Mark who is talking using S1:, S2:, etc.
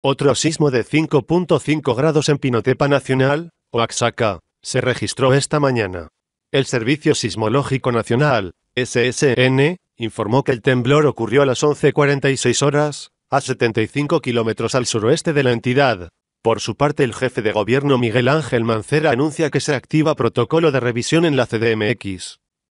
S1: Otro sismo de 5.5 grados en Pinotepa Nacional, Oaxaca, se registró esta mañana. El Servicio Sismológico Nacional, SSN, informó que el temblor ocurrió a las 11.46 horas, a 75 kilómetros al suroeste de la entidad. Por su parte, el jefe de gobierno Miguel Ángel Mancera anuncia que se activa protocolo de revisión en la CDMX.